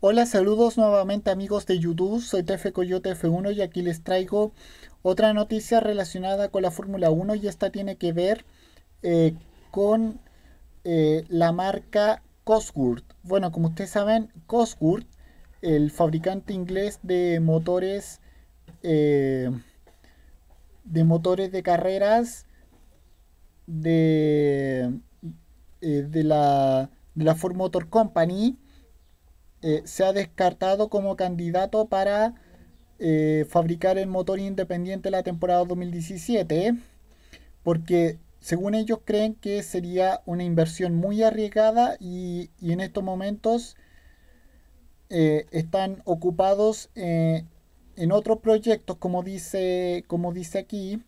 Hola, saludos nuevamente amigos de YouTube, soy TF Coyote F1 y aquí les traigo otra noticia relacionada con la Fórmula 1 y esta tiene que ver eh, con eh, la marca Cosworth. Bueno, como ustedes saben, Cosworth, el fabricante inglés de motores eh, de motores de carreras de, de la de la Ford Motor Company eh, se ha descartado como candidato para eh, fabricar el motor independiente la temporada 2017, ¿eh? porque según ellos creen que sería una inversión muy arriesgada y, en estos momentos están ocupados en otros proyectos, como dice, como dice aquí.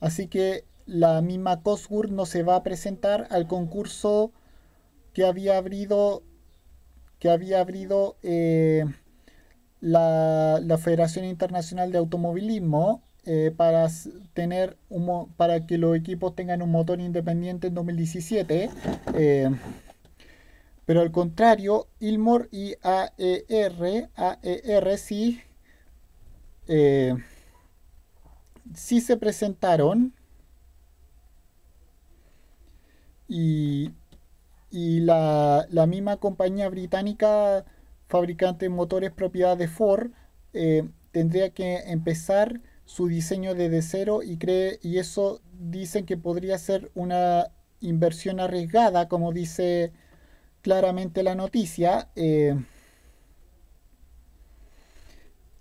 así que la misma Cosworth no se va a presentar al concurso que había abrido, que había abrido eh, la, Federación Internacional de Automovilismo eh, para, tener un, para que los equipos tengan un motor independiente en 2017. Eh, pero al contrario, Ilmor y AER, AER sí, sí se presentaron. Y y la, la misma compañía británica fabricante de motores propiedad de Ford eh, tendría que empezar su diseño desde cero y, y eso dicen que podría ser una inversión arriesgada, como dice claramente la noticia. Eh,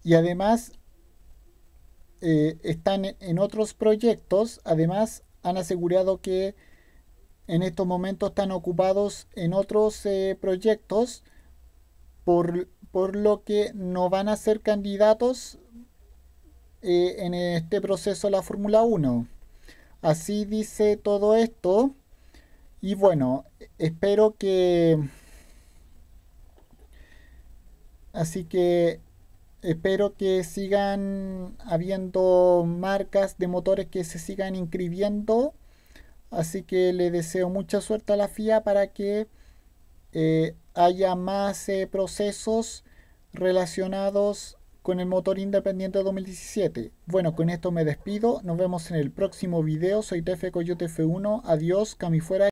y además eh, están en otros proyectos, además han asegurado que en estos momentos están ocupados en otros eh, proyectos, por, por, lo que no van a ser candidatos eh, en este proceso de la Fórmula 1. Así dice todo esto. Y bueno, espero que... Así que espero que sigan habiendo marcas de motores que se sigan inscribiendo Así que le deseo mucha suerte a la FIA para que eh, haya más eh, procesos relacionados con el motor independiente 2017. Bueno, con esto me despido. Nos vemos en el próximo video. Soy TF Coyote F1. Adiós, Cami fuera.